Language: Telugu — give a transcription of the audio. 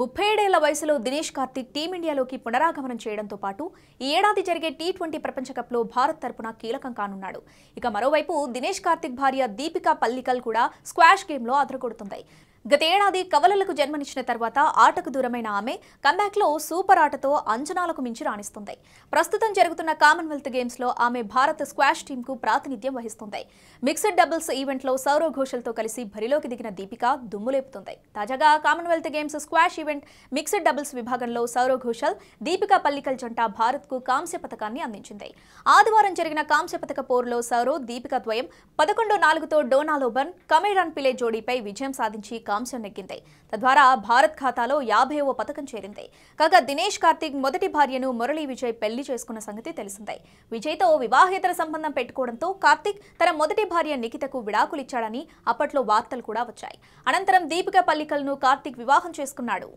ముప్పై ఏడేళ్ల వయసులో దినేష్ కార్తిక్ టీమిండియాలోకి పునరాగమనం చేయడంతో పాటు ఈ ఏడాది జరిగే టీ ట్వంటీ కప్లో భారత్ తరపున కీలకం కానున్నాడు ఇక మరోవైపు దినేష్ కార్తిక్ భార్య దీపికా పల్లికల్ కూడా స్క్వాష్ గేమ్లో అదరగొడుతున్నాయి గతేడాది కవలలకు జన్మనిచ్చిన తర్వాత ఆటకు దూరమైన ఆమె కంబ్యాక్లో సూపర్ ఆటతో అంచనాలకు మించి రాణిస్తుంది ప్రస్తుతం జరుగుతున్న కామన్వెల్త్ గేమ్స్లో ఆమె భారత స్క్వాష్ టీంకు ప్రాతినిధ్యం వహిస్తుంది మిక్స్డ్ డబుల్స్ ఈవెంట్లో సౌరవ్ ఘోషల్తో కలిసి భరిలోకి దిగిన దీపిక దుమ్ములేపుతుంది తాజాగా Commonwealth Games squash event mixed doubles విభాగంలో సౌరవ్ ఘోషల్ దీపిక పల్లికల్ జంట భారత్కు కాంస్య పథకాన్ని అందించింది ఆదివారం జరిగిన కాంస్య పథక పోరులో సౌరవ్ దీపిక ద్వయం పదకొండు నాలుగుతో డోనాలోబన్ కమేరాన్ పిలే జోడీపై విజయం సాధించి కీలకాంశం నెగ్గింది తద్వారా భారత్ ఖాతాలో యాభైవ పథకం చేరింది కాగా దినేష్ కార్తీక్ మొదటి భార్యను మురళీ విజయ్ పెళ్లి చేసుకున్న సంగతి తెలిసిందే విజయ్తో వివాహేతర సంబంధం పెట్టుకోవడంతో కార్తిక్ తన మొదటి భార్య నిఖితకు విడాకులిచ్చాడని అప్పట్లో వార్తలు కూడా వచ్చాయి అనంతరం దీపిక పల్లికలను కార్తిక్ వివాహం చేసుకున్నాడు